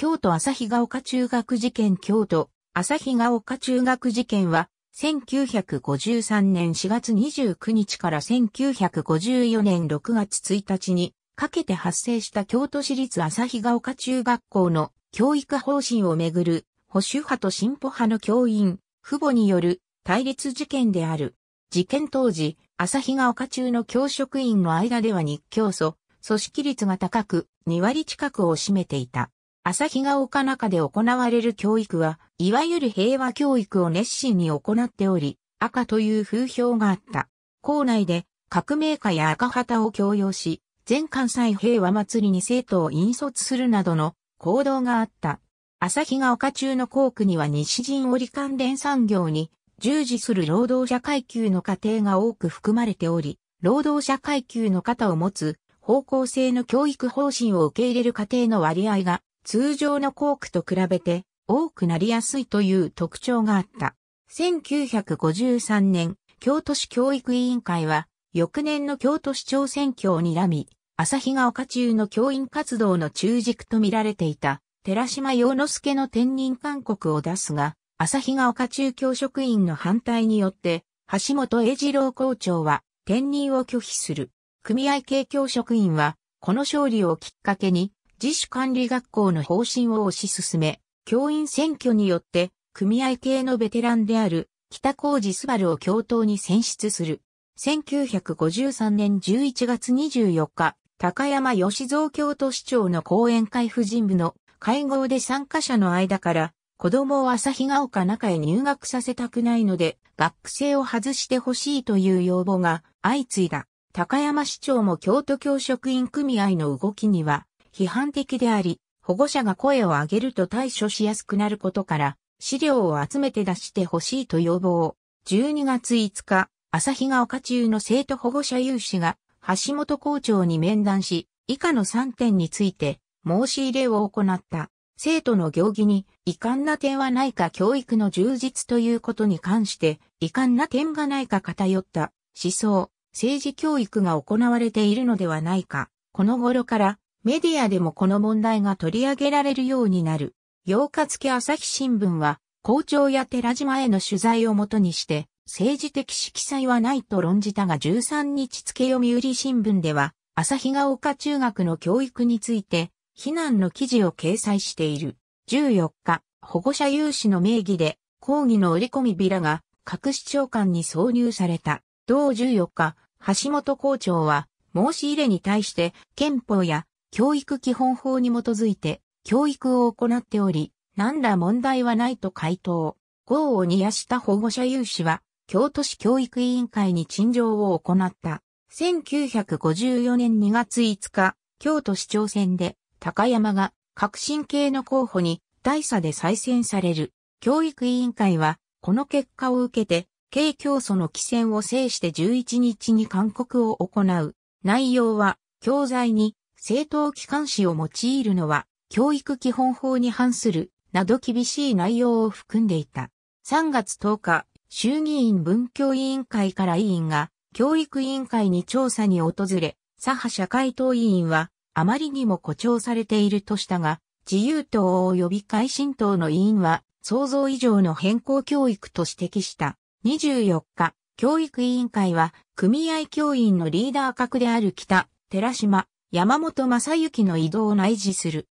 京都旭ヶ丘中学事件京都旭ヶ丘中学事件は1953年4月29日から1954年6月1日にかけて発生した京都市立旭ヶ丘中学校の教育方針をめぐる保守派と進歩派の教員、父母による対立事件である。事件当時、旭ヶ丘中の教職員の間では日教組、組織率が高く2割近くを占めていた。朝日が丘中で行われる教育は、いわゆる平和教育を熱心に行っており、赤という風評があった。校内で革命家や赤旗を強要し、全関西平和祭りに生徒を引率するなどの行動があった。朝日が丘中の校区には西陣織関連産業に従事する労働者階級の家庭が多く含まれており、労働者階級の方を持つ方向性の教育方針を受け入れる家庭の割合が通常の校区と比べて多くなりやすいという特徴があった。1953年、京都市教育委員会は、翌年の京都市長選挙を睨み、朝日が丘中の教員活動の中軸と見られていた、寺島洋之助の転任勧告を出すが、朝日が丘中教職員の反対によって、橋本英二郎校長は転任を拒否する。組合系教職員は、この勝利をきっかけに、自主管理学校の方針を推し進め、教員選挙によって組合系のベテランである北浩二スバルを教頭に選出する。1953年11月24日、高山義蔵京都市長の講演会婦人部の会合で参加者の間から子供を朝日が丘中へ入学させたくないので学生を外してほしいという要望が相次いだ。高山市長も京都教職員組合の動きには批判的であり、保護者が声を上げると対処しやすくなることから、資料を集めて出してほしいと要望。12月5日、朝日が丘中の生徒保護者有志が、橋本校長に面談し、以下の3点について、申し入れを行った。生徒の行儀に遺憾な点はないか教育の充実ということに関して遺憾な点がないか偏った思想、政治教育が行われているのではないか。この頃からメディアでもこの問題が取り上げられるようになる。8日付朝日新聞は、校長や寺島への取材をもとにして、政治的色彩はないと論じたが13日付読売新聞では、朝日が丘中学の教育について、非難の記事を掲載している。14日、保護者有志の名義で、講義の折り込みビラが、各市長官に挿入された。同14日、橋本校長は、申し入れに対して、憲法や教育基本法に基づいて教育を行っており、何ら問題はないと回答。豪を煮やした保護者有志は、京都市教育委員会に陳情を行った。1954年2月5日、京都市長選で、高山が革新系の候補に大差で再選される。教育委員会は、この結果を受けて、軽教祖の起戦を制して11日に勧告を行う。内容は、教材に政党機関紙を用いるのは、教育基本法に反する、など厳しい内容を含んでいた。3月10日、衆議院文教委員会から委員が、教育委員会に調査に訪れ、左派社会党委員は、あまりにも誇張されているとしたが、自由党及び改新党の委員は、想像以上の変更教育と指摘した。24日、教育委員会は、組合教員のリーダー格である北、寺島、山本正幸の移動を内示する。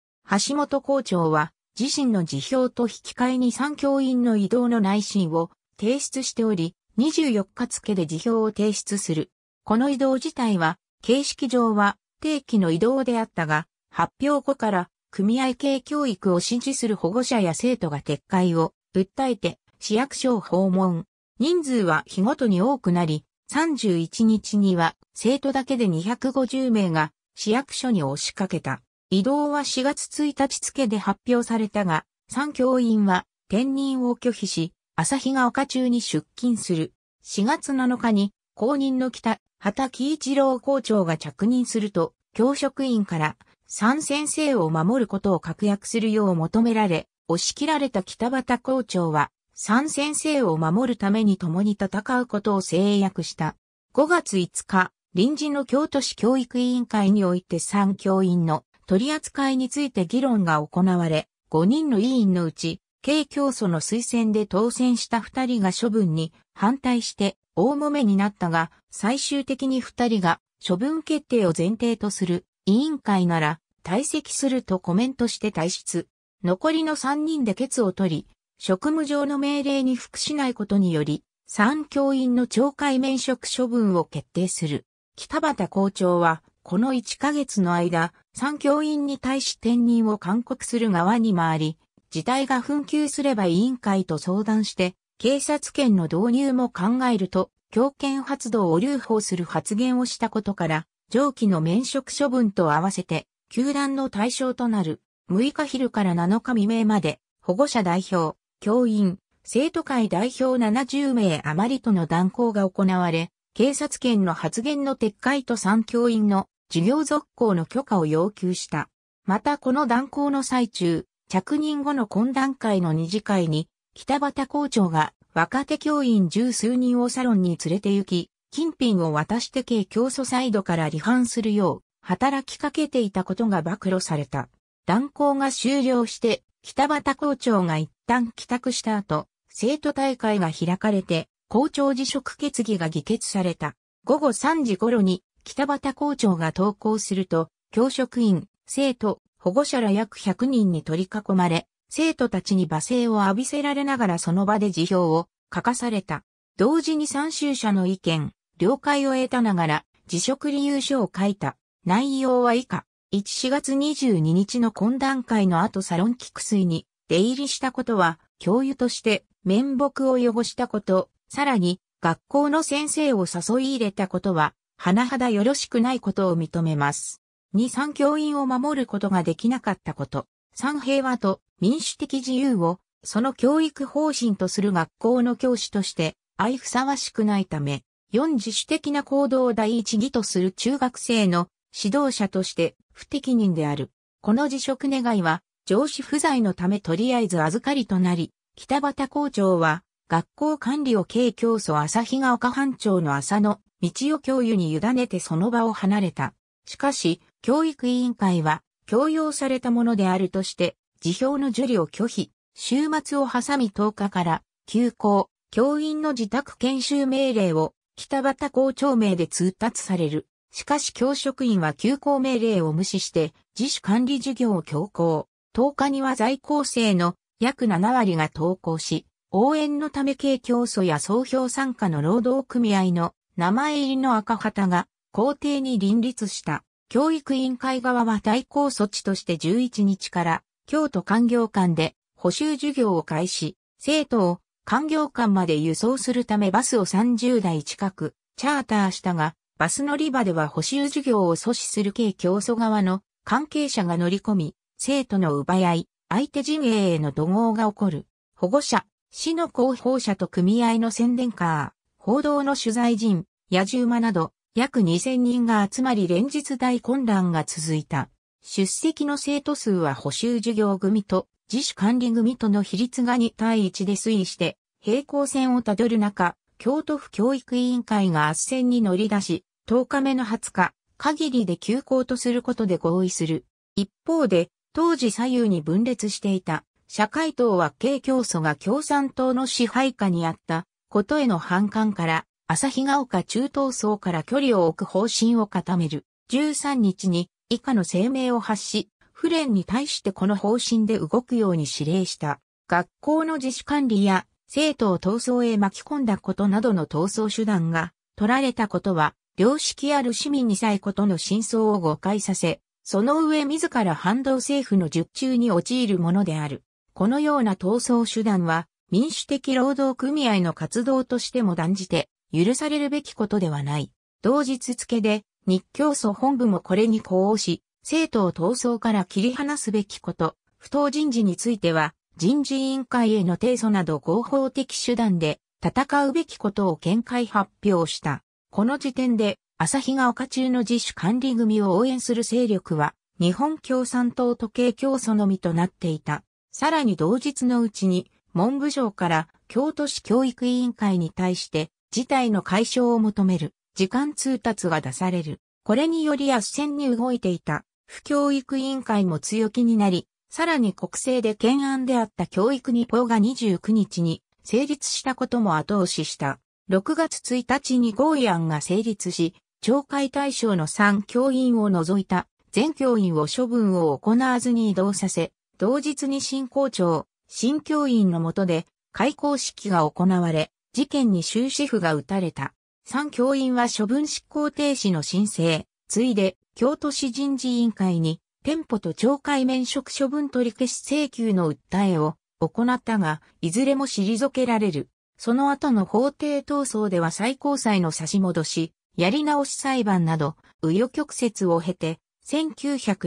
橋本校長は、自身の辞表と引き換えに三教員の移動の内心を提出しており、24日付で辞表を提出する。この移動自体は、形式上は定期の移動であったが、発表後から組合系教育を支持する保護者や生徒が撤回を訴えて市役所を訪問。人数は日ごとに多くなり、31日には生徒だけで250名が市役所に押しかけた。移動は4月1日付で発表されたが、三教員は転任を拒否し、朝日が丘中に出勤する。4月7日に後任の北畑喜一郎校長が着任すると、教職員から三先生を守ることを確約するよう求められ、押し切られた北畑校長は、三先生を守るために共に戦うことを制約した。5月5日、臨時の京都市教育委員会において3教員の取り扱いについて議論が行われ、5人の委員のうち、軽教祖の推薦で当選した2人が処分に反対して大揉めになったが、最終的に2人が処分決定を前提とする委員会なら退席するとコメントして退出。残りの3人で決を取り、職務上の命令に服しないことにより、3教員の懲戒免職処分を決定する。北畑校長は、この1ヶ月の間、三教員に対し転任を勧告する側に回り、事態が紛糾すれば委員会と相談して、警察権の導入も考えると、強権発動を留保する発言をしたことから、上記の免職処分と合わせて、球団の対象となる、6日昼から7日未明まで、保護者代表、教員、生徒会代表70名余りとの断交が行われ、警察権の発言の撤回と産教員の授業続行の許可を要求した。またこの断交の最中、着任後の懇談会の二次会に、北畑校長が若手教員十数人をサロンに連れて行き、金品を渡して計教祖サイドから離反するよう働きかけていたことが暴露された。断交が終了して、北畑校長が一旦帰宅した後、生徒大会が開かれて、校長辞職決議が議決された。午後3時頃に北畑校長が登校すると、教職員、生徒、保護者ら約100人に取り囲まれ、生徒たちに罵声を浴びせられながらその場で辞表を書かされた。同時に参集者の意見、了解を得たながら辞職理由書を書いた。内容は以下。1、4月22日の懇談会の後サロン菊水に出入りしたことは、教諭として面目を汚したこと、さらに、学校の先生を誘い入れたことは、甚だよろしくないことを認めます。二三教員を守ることができなかったこと。三平和と民主的自由を、その教育方針とする学校の教師として、相ふさわしくないため、四自主的な行動を第一義とする中学生の指導者として不適任である。この辞職願は、上司不在のためとりあえず預かりとなり、北畑校長は学校管理を経教祖日が丘班長の浅野道を教諭に委ねてその場を離れた。しかし、教育委員会は、強要されたものであるとして、辞表の受理を拒否、週末を挟み10日から、休校、教員の自宅研修命令を、北畑校長名で通達される。しかし教職員は休校命令を無視して、自主管理授業を強行。10日には在校生の約7割が登校し、応援のため軽競争や総評参加の労働組合の名前入りの赤旗が校庭に林立した。教育委員会側は対抗措置として11日から京都官業館で補修授業を開始、生徒を官業館まで輸送するためバスを30台近くチャーターしたが、バス乗り場では補修授業を阻止する軽競争側の関係者が乗り込み、生徒の奪い合い、相手陣営への怒号が起こる。保護者、市の広報者と組合の宣伝カー、報道の取材人、野獣馬など、約2000人が集まり連日大混乱が続いた。出席の生徒数は補修授業組と自主管理組との比率が2対1で推移して、平行線をたどる中、京都府教育委員会が圧戦に乗り出し、10日目の20日、限りで休校とすることで合意する。一方で、当時左右に分裂していた社会党は経教祖が共産党の支配下にあったことへの反感から、朝日が丘中東層から距離を置く方針を固める。13日に以下の声明を発し、フレンに対してこの方針で動くように指令した。学校の自主管理や生徒を闘争へ巻き込んだことなどの闘争手段が取られたことは、良識ある市民にさえことの真相を誤解させ、その上自ら反動政府の術中に陥るものである。このような闘争手段は民主的労働組合の活動としても断じて許されるべきことではない。同日付で日教組本部もこれに呼応し、生徒を闘争から切り離すべきこと、不当人事については人事委員会への提訴など合法的手段で戦うべきことを見解発表した。この時点で、朝日が丘中の自主管理組を応援する勢力は、日本共産党と計教祖のみとなっていた。さらに同日のうちに、文部省から京都市教育委員会に対して、事態の解消を求める、時間通達が出される。これにより圧戦に動いていた、不教育委員会も強気になり、さらに国政で懸案であった教育日報が29日に成立したことも後押しした。6月1日に合意案が成立し、懲戒対象の3教員を除いた全教員を処分を行わずに移動させ、同日に新校長、新教員の下で開校式が行われ、事件に終止符が打たれた。三教員は処分執行停止の申請、ついで京都市人事委員会に店舗と懲戒免職処分取り消し請求の訴えを行ったが、いずれも退けられる。その後の法廷闘争では最高裁の差し戻し、やり直し裁判など、紆余曲折を経て、1974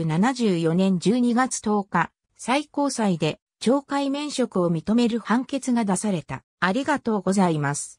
年12月10日、最高裁で懲戒免職を認める判決が出された。ありがとうございます。